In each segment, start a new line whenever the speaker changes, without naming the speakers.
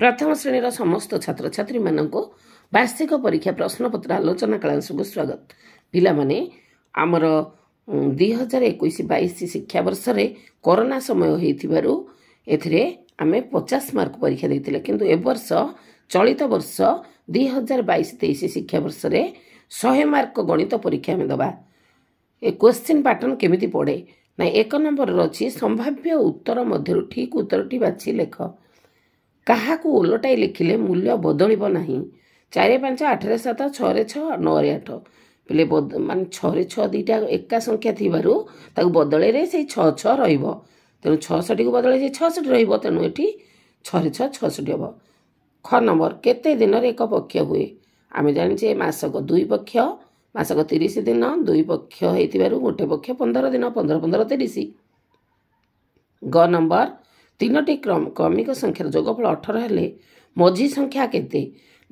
ପ୍ରଥମ ଶ୍ରେଣୀର ସମସ୍ତ ଛାତ୍ରଛାତ୍ରୀମାନଙ୍କୁ ବାର୍ଷିକ ପରୀକ୍ଷା ପ୍ରଶ୍ନପତ୍ର ଆଲୋଚନା କାଳାଂଶକୁ ସ୍ୱାଗତ ପିଲାମାନେ ଆମର ଦୁଇ ହଜାର ଏକୋଇଶ ବାଇଶ ଶିକ୍ଷାବର୍ଷରେ କରୋନା ସମୟ ହୋଇଥିବାରୁ ଏଥିରେ ଆମେ ପଚାଶ ମାର୍କ ପରୀକ୍ଷା ଦେଇଥିଲେ କିନ୍ତୁ ଏବର୍ଷ ଚଳିତ ବର୍ଷ ଦୁଇ ହଜାର ବାଇଶ ତେଇଶ ଶିକ୍ଷାବର୍ଷରେ ଶହେ ମାର୍କ ଗଣିତ ପରୀକ୍ଷା ଆମେ ଦେବା ଏ କୋଶ୍ଚିନ୍ ପାଟର୍ନ କେମିତି ପଡ଼େ ନାଇଁ ଏକ ନମ୍ବରର ଅଛି ସମ୍ଭାବ୍ୟ ଉତ୍ତର ମଧ୍ୟରୁ ଠିକ୍ ଉତ୍ତରଟି ବାଛି ଲେଖ କାହାକୁ ଓଲଟାଇ ଲେଖିଲେ ମୂଲ୍ୟ ବଦଳିବ ନାହିଁ ଚାରି ପାଞ୍ଚ ଆଠରେ ସାତ ଛଅରେ ଛଅ ନଅରେ ଆଠ ବୋଲେ ମାନେ ଛଅରେ ଛଅ ଦୁଇଟା ଏକା ସଂଖ୍ୟା ଥିବାରୁ ତାକୁ ବଦଳେଇଲେ ସେଇ ଛଅ ଛଅ ରହିବ ତେଣୁ ଛଅଷଠିକୁ ବଦଳେଇ ସେଇ ଛଅଷଠି ରହିବ ତେଣୁ ଏଠି ଛଅରେ ଛଅ ଛଅଷଠି ହେବ ଖ ନମ୍ବର କେତେ ଦିନରେ ଏକ ପକ୍ଷ ହୁଏ ଆମେ ଜାଣିଛେ ମାସକ ଦୁଇ ପକ୍ଷ ମାସକ ତିରିଶ ଦିନ ଦୁଇ ପକ୍ଷ ହେଇଥିବାରୁ ଗୋଟେ ପକ୍ଷ ପନ୍ଦର ଦିନ ପନ୍ଦର ପନ୍ଦର ତିରିଶ ଗ ନମ୍ବର ତିନୋଟି କ୍ରମିକ ସଂଖ୍ୟାର ଯୋଗଫଳ ଅଠର ହେଲେ ମଝି ସଂଖ୍ୟା କେତେ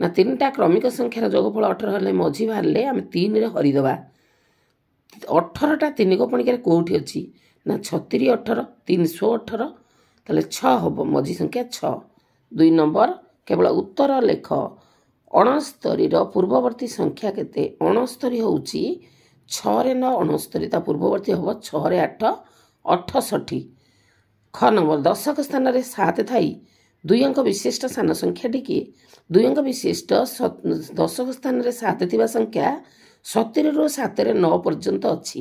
ନା ତିନିଟା କ୍ରମିକ ସଂଖ୍ୟାର ଯୋଗଫଳ ଅଠର ହେଲେ ମଝି ବାହାରିଲେ ଆମେ ତିନିରେ ହରିଦେବା ଅଠରଟା ତିନି ଗୋପଣିକାରେ କେଉଁଠି ଅଛି ନା ଛତିରି ଅଠର ତିନିଶହ ଅଠର ତାହେଲେ ଛଅ ହେବ ମଝି ସଂଖ୍ୟା ଛଅ ଦୁଇ ନମ୍ବର କେବଳ ଉତ୍ତର ଲେଖ ଅଣସ୍ତରୀର ପୂର୍ବବର୍ତ୍ତୀ ସଂଖ୍ୟା କେତେ ଅଣସ୍ତରୀ ହେଉଛି ଛଅରେ ନଅ ଅଣସ୍ତରୀ ତା ପୂର୍ବବର୍ତ୍ତୀ ହେବ ଛଅରେ ଆଠ ଅଠଷଠି ଖ ନମ୍ବର ଦଶକ ସ୍ଥାନରେ ସାତ ଥାଇ ଦୁଇ ଅଙ୍କ ବିଶିଷ୍ଟ ସାନ ସଂଖ୍ୟାଟିକି ଦୁଇ ଅଙ୍କ ବିଶିଷ୍ଟ ଦଶକ ସ୍ଥାନରେ ସାତ ଥିବା ସଂଖ୍ୟା ସତୁରିରୁ ସାତରେ ନଅ ପର୍ଯ୍ୟନ୍ତ ଅଛି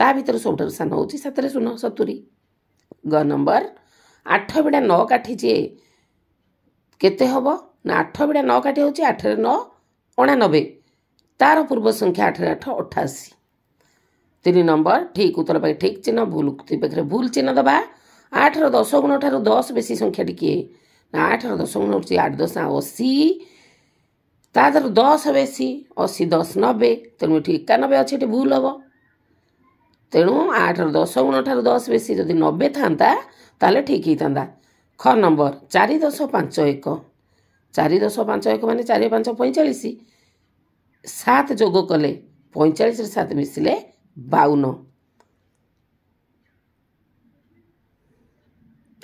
ତା ଭିତରୁ ସବୁଠାରୁ ସାନ ହେଉଛି ସାତରେ ଶୂନ ସତୁରି ଗ ନମ୍ବର ଆଠ ବିଡ଼ା ନଅ କାଠି ଯେ କେତେ ହେବ ନା ଆଠ ବିଡ଼ା ନଅ କାଠି ହେଉଛି ଆଠରେ ନଅ ଅଣାନବେ ତା'ର ପୂର୍ବ ସଂଖ୍ୟା ଆଠରେ ଆଠ ଅଠାଅଶୀ ତିନି ନମ୍ବର ଠିକ୍ ଉତ୍ତର ପାଖରେ ଠିକ୍ ଚିହ୍ନ ଭୁଲ ପାଖରେ ଭୁଲ ଚିହ୍ନ ଦେବା ଆଠର ଦଶ ଗୁଣ ଠାରୁ ଦଶ ବେଶୀ ସଂଖ୍ୟାଟି କିଏ ନା ଆଠର ଦଶ ଗୁଣ ହେଉଛି ଆଠ ଦଶ ଅଶୀ ତା ଦେହରୁ ଦଶ ବେଶୀ ଅଶୀ ଦଶ ନବେ ତେଣୁ ଏଠି ଏକାନବେ ଅଛି ଏଠି ଭୁଲ ହେବ ତେଣୁ ଆଠର ଦଶ ଗୁଣ ଠାରୁ ଦଶ ବେଶୀ ଯଦି ନବେ ଥାନ୍ତା ତାହେଲେ ଠିକ୍ ହେଇଥାନ୍ତା ଖ ନମ୍ବର ଚାରି ଦଶ ପାଞ୍ଚ ଏକ ଚାରି ଦଶ ପାଞ୍ଚ ଏକ ମାନେ ଚାରି ପାଞ୍ଚ ପଇଁଚାଳିଶ ସାତ ଯୋଗ କଲେ ପଇଁଚାଳିଶରେ ସାତ ମିଶିଲେ ବାଉନ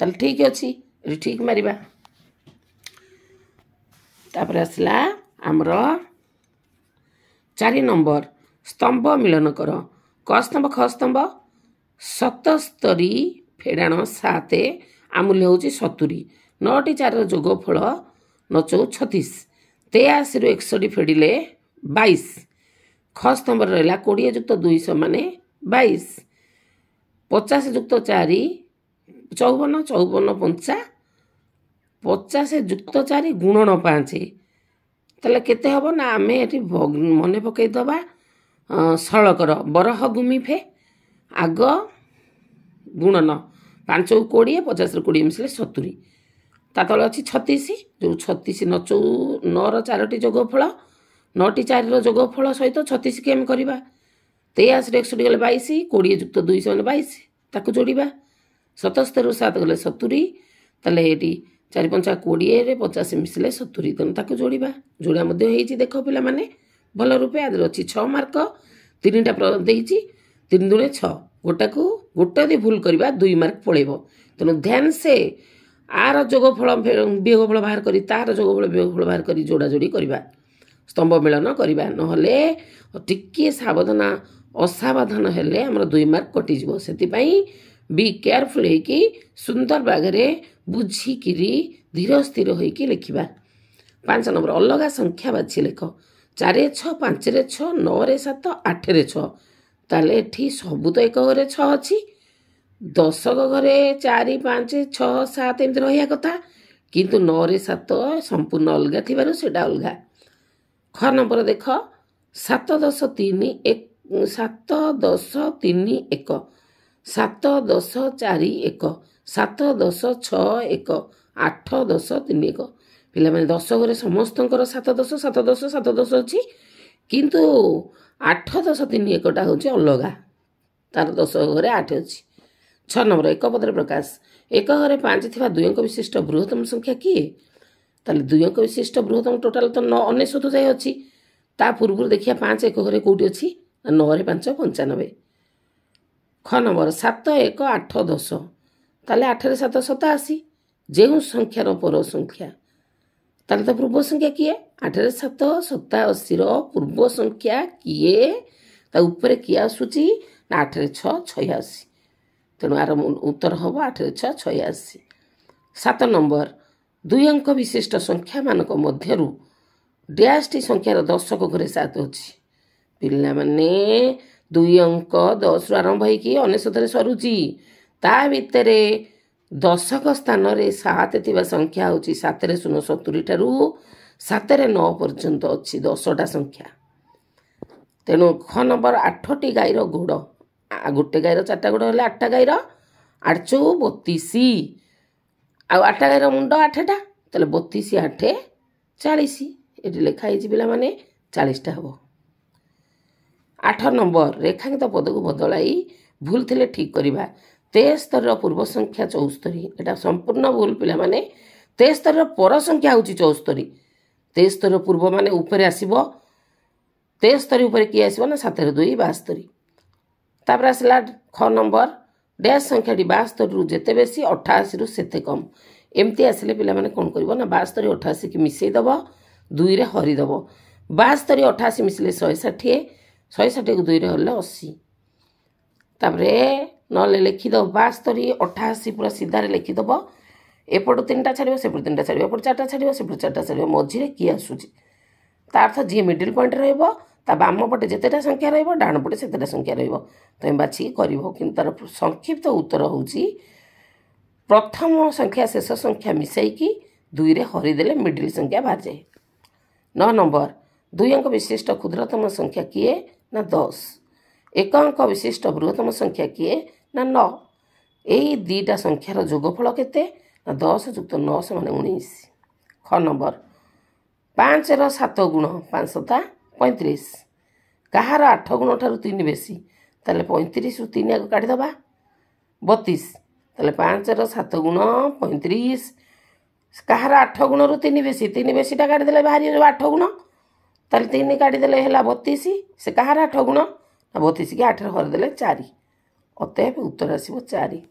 ତାହେଲେ ଠିକ୍ ଅଛି ଏଠି ଠିକ୍ ମାରିବା ତାପରେ ଆସିଲା ଆମର ଚାରି ନମ୍ବର ସ୍ତମ୍ଭ ମିଳନ କର କସ୍ତମ୍ଭ ଖସ୍ତମ୍ଭ ସତସ୍ତରୀ ଫେଡ଼ାଣ ସାତ ଆମୂଲ୍ୟ ହେଉଛି ସତୁରି ନଅଟି ଚାରିର ଯୋଗଫଳ ନଚଉ ଛତିଶ ତେୟାଅଶୀରୁ ଏକଷଠି ଫେଡ଼ିଲେ ବାଇଶ ଖସ୍ତମ୍ଭରେ ରହିଲା କୋଡ଼ିଏ ଯୁକ୍ତ ଦୁଇଶହ ମାନେ ବାଇଶ ପଚାଶ ଯୁକ୍ତ ଚାରି ଚଉବନ ଚଉବନ ପଞ୍ଚା ପଚାଶ ଯୁକ୍ତ ଚାରି ଗୁଣନ ପାଞ୍ଚ ତାହେଲେ କେତେ ହେବ ନା ଆମେ ଏଠି ମନେ ପକାଇଦେବା ସଳକର ବରହ ଗୁମିଫେ ଆଗ ଗୁଣନ ପାଞ୍ଚକୁ କୋଡ଼ିଏ ପଚାଶରୁ କୋଡ଼ିଏ ମିଶିଲେ ସତୁରି ତା ତଳେ ଅଛି ଛତିଶ ଯେଉଁ ଛତିଶ ନଚଉ ନଅର ଚାରୋଟି ଯୋଗଫଳ ନଅଟି ଚାରିର ଯୋଗଫଳ ସହିତ ଛତିଶ କେମ୍ କରିବା ତେୟାଶରେ ଏକଷଠି ଗଲେ ବାଇଶ କୋଡ଼ିଏ ଯୁକ୍ତ ଦୁଇଶହ ଗଲେ ବାଇଶ ତାକୁ ଯୋଡ଼ିବା ସତସ୍ତରୁ ସାତ ଗଲେ ସତୁରୀ ତାହେଲେ ଏଇଠି ଚାରି ପଞ୍ଚା କୋଡ଼ିଏରେ ପଚାଶ ମିଶିଲେ ସତୁରୀ ତେଣୁ ତାକୁ ଯୋଡ଼ିବା ଯୋଡ଼ା ମଧ୍ୟ ହେଇଛି ଦେଖ ପିଲାମାନେ ଭଲ ରୂପେ ଆଦିରେ ଅଛି ଛଅ ମାର୍କ ତିନିଟା ଦେଇଛି ତିନି ଦୁଇ ଛଅ ଗୋଟାକୁ ଗୋଟେ ଯଦି ଭୁଲ କରିବା ଦୁଇ ମାର୍କ ପଳେଇବ ତେଣୁ ଧ୍ୟାନ ସେ ଆର ଯୋଗଫଳ ବିୟୋଗଫଳ ବାହାର କରି ତାର ଯୋଗଫଳ ବିୟୋଗଫଳ ବାହାର କରି ଯୋଡ଼ାଯୋଡ଼ି କରିବା ସ୍ତମ୍ଭ ମିଳନ କରିବା ନହେଲେ ଟିକିଏ ସାବଧାନ ଅସାବଧାନ ହେଲେ ଆମର ଦୁଇ ମାର୍କ କଟିଯିବ ସେଥିପାଇଁ ବି କେୟାରଫୁଲ୍ ହେଇକି ସୁନ୍ଦର ଭାଗରେ ବୁଝିକିରି ଧୀର ସ୍ଥିର ହୋଇକି ଲେଖିବା ପାଞ୍ଚ ନମ୍ବର ଅଲଗା ସଂଖ୍ୟା ବାଛି ଲେଖ ଚାରିରେ ଛଅ ପାଞ୍ଚରେ ଛଅ ନଅରେ ସାତ ଆଠରେ ଛଅ ତାହେଲେ ଏଠି ସବୁ ତ ଏକ ଘରେ ଛଅ ଅଛି ଦଶକ ଘରେ ଚାରି ପାଞ୍ଚ ଛଅ ସାତ ଏମିତି ରହିବା କଥା କିନ୍ତୁ ନଅରେ ସାତ ସମ୍ପୂର୍ଣ୍ଣ ଅଲଗା ଥିବାରୁ ସେଇଟା ଅଲଗା ଖ ନମ୍ବର ଦେଖ ସାତ ଦଶ ତିନି ଏକ ସାତ ଦଶ ତିନି ଏକ ସାତ ଦଶ ଚାରି ଏକ ସାତ ଦଶ ଛଅ ଏକ ଆଠ ଦଶ ତିନି ଏକ ପିଲାମାନେ ଦଶ ଘରେ ସମସ୍ତଙ୍କର ସାତ ଦଶ ସାତ ଦଶ ସାତ ଦଶ ଅଛି କିନ୍ତୁ ଆଠ ଦଶ ତିନି ଏକଟା ହେଉଛି ଅଲଗା ତାର ଦଶ ଘରେ ଆଠ ଅଛି ଛଅ ନମ୍ବର ଏକ ପଦରେ ପ୍ରକାଶ ଏକ ଘରେ ପାଞ୍ଚ ଥିବା ଦୁଇଙ୍କ ବିଶିଷ୍ଟ ବୃହତ୍ତମ ସଂଖ୍ୟା କିଏ ତାହେଲେ ଦୁଇଙ୍କ ବିଶିଷ୍ଟ ବୃହତ୍ତମ ଟୋଟାଲ ତ ନ ଅନେଶ୍ୱତ ଯାଏ ଅଛି ତା ପୂର୍ବରୁ ଦେଖିବା ପାଞ୍ଚ ଏକ ଘରେ କେଉଁଠି ଅଛି ନଅରେ ପାଞ୍ଚ ପଞ୍ଚାନବେ ଖ ନମ୍ବର ସାତ ଏକ ଆଠ ଦଶ ତାହେଲେ ଆଠରେ ସାତ ସତାଅଶୀ ଯେଉଁ ସଂଖ୍ୟାର ପର ସଂଖ୍ୟା ତାହେଲେ ତ ପୂର୍ବ ସଂଖ୍ୟା କିଏ ଆଠରେ ସାତ ସତାଅଶୀର ପୂର୍ବ ସଂଖ୍ୟା କିଏ ତା ଉପରେ କିଏ ଆସୁଛି ନା ଆଠରେ ଛଅ ଛୟାଅଶୀ ତେଣୁ ଆର ଉତ୍ତର ହେବ ଆଠରେ ଛଅ ଛୟାଅଶୀ ସାତ ନମ୍ବର ଦୁଇ ଅଙ୍କ ବିଶିଷ୍ଟ ସଂଖ୍ୟାମାନଙ୍କ ମଧ୍ୟରୁ ଡ୍ୟାସ୍ଟି ସଂଖ୍ୟାର ଦଶକ ଘରେ ସାତ ଅଛି ପିଲାମାନେ ଦୁଇ ଅଙ୍କ ଦଶରୁ ଆରମ୍ଭ ହୋଇକି ଅନେଶ୍ୱତରେ ସରୁଛି ତା ଭିତରେ ଦଶକ ସ୍ଥାନରେ ସାତ ଥିବା ସଂଖ୍ୟା ହେଉଛି ସାତରେ ଶୂନ ସତୁରି ଠାରୁ ସାତରେ ନଅ ପର୍ଯ୍ୟନ୍ତ ଅଛି ଦଶଟା ସଂଖ୍ୟା ତେଣୁ ଖ ନମ୍ବର ଆଠଟି ଗାଈର ଗୋଡ଼ ଗୋଟେ ଗାଈର ଚାରିଟା ଗୋଡ଼ ହେଲେ ଆଠଟା ଗାଈର ଆଠ ଚଉ ବତିଶ ଆଉ ଆଠଟା ଗାଈର ମୁଣ୍ଡ ଆଠଟା ତାହେଲେ ବତିଶ ଆଠ ଚାଳିଶ ଏଠି ଲେଖା ହେଇଛି ପିଲାମାନେ ଚାଳିଶଟା ହେବ ଆଠ ନମ୍ବର ରେଖାଙ୍କିତ ପଦକୁ ବଦଳାଇ ଭୁଲ ଥିଲେ ଠିକ୍ କରିବା ତେସ୍ତରର ପୂର୍ବ ସଂଖ୍ୟା ଚଉସ୍ତରି ଏଇଟା ସମ୍ପୂର୍ଣ୍ଣ ଭୁଲ ପିଲାମାନେ ତେସ୍ତରର ପର ସଂଖ୍ୟା ହେଉଛି ଚଉସ୍ତରି ତେସ୍ତରର ପୂର୍ବ ମାନେ ଉପରେ ଆସିବ ତେସ୍ତରୀ ଉପରେ କିଏ ଆସିବ ନା ସାତରେ ଦୁଇ ବାସ୍ତରୀ ତାପରେ ଆସିଲା ଖ ନମ୍ବର ଡ୍ୟାସ୍ ସଂଖ୍ୟାଟି ବାସ୍ତରୀରୁ ଯେତେ ବେଶୀ ଅଠାଅଶୀରୁ ସେତେ କମ୍ ଏମିତି ଆସିଲେ ପିଲାମାନେ କ'ଣ କରିବ ନା ବାସ୍ତରୀ ଅଠାଅଶୀକି ମିଶାଇଦେବ ଦୁଇରେ ହରିଦେବ ବାସ୍ତରି ଅଠାଅଶୀ ମିଶିଲେ ଶହେ ଷାଠିଏ ଶହେ ଷାଠିଏକୁ ଦୁଇରେ ହେଲେ ଅଶୀ ତାପରେ ନହେଲେ ଲେଖିଦେବ ବାସ୍ତରୀ ଅଠାଅଶୀ ପୁରା ସିଧାରେ ଲେଖିଦେବ ଏପଟୁ ତିନିଟା ଛାଡ଼ିବ ସେପଟୁ ତିନିଟା ଛାଡ଼ିବ ଏପଟୁ ଚାରିଟା ଛାଡ଼ିବ ସେପଟୁ ଚାରିଟା ଛାଡ଼ିବ ମଝିରେ କିଏ ଆସୁଛି ତା ଅର୍ଥ ଯିଏ ମିଡ଼ିଲ୍ ପଏଣ୍ଟ ରହିବ ତା ବାମ ପଟେ ଯେତେଟା ସଂଖ୍ୟା ରହିବ ଡାହାଣ ପଟେ ସେତେଟା ସଂଖ୍ୟା ରହିବ ତୁମେ ବାଛିକି କରିବ କିନ୍ତୁ ତା'ର ସଂକ୍ଷିପ୍ତ ଉତ୍ତର ହେଉଛି ପ୍ରଥମ ସଂଖ୍ୟା ଶେଷ ସଂଖ୍ୟା ମିଶାଇକି ଦୁଇରେ ହରିଦେଲେ ମିଡ଼ିଲ୍ ସଂଖ୍ୟା ବାଜେ ନଅ ନମ୍ବର ଦୁଇ ଅଙ୍କ ବିଶିଷ୍ଟ କ୍ଷୁଦ୍ରତମ ସଂଖ୍ୟା କିଏ ନା ଦଶ ଏକ ଅଙ୍କ ବିଶିଷ୍ଟ ବୃହତ୍ତମ ସଂଖ୍ୟା କିଏ ନା ନଅ ଏଇ ଦୁଇଟା ସଂଖ୍ୟାର ଯୋଗଫଳ କେତେ ନା ଦଶ ଯୁକ୍ତ ନଅ ସେମାନେ ଉଣେଇଶ ଖ ନମ୍ବର ପାଞ୍ଚର ସାତ ଗୁଣ ପାଞ୍ଚଶହତା ପଇଁତିରିଶ କାହାର ଆଠ ଗୁଣ ଠାରୁ ତିନି ବେଶୀ ତାହେଲେ ପଇଁତିରିଶରୁ ତିନି ଆଗ କାଢ଼ିଦେବା ବତିଶ ତାହେଲେ ପାଞ୍ଚର ସାତ ଗୁଣ ପଇଁତିରିଶ କାହାର ଆଠ ଗୁଣରୁ ତିନି ବେଶୀ ତିନି ବେଶୀଟା କାଢ଼ିଦେଲେ ବାହାରିଯିବ ଆଠ ଗୁଣ ତାହେଲେ ତିନି କାଢ଼ିଦେଲେ ହେଲା ବତିଶ ସେ କାହାର ଆଠ ଗୁଣ ନା ବତିଶକି ଆଠରେ ହରେଇଦେଲେ ଚାରି ଅତଏବ ଉତ୍ତର ଆସିବ ଚାରି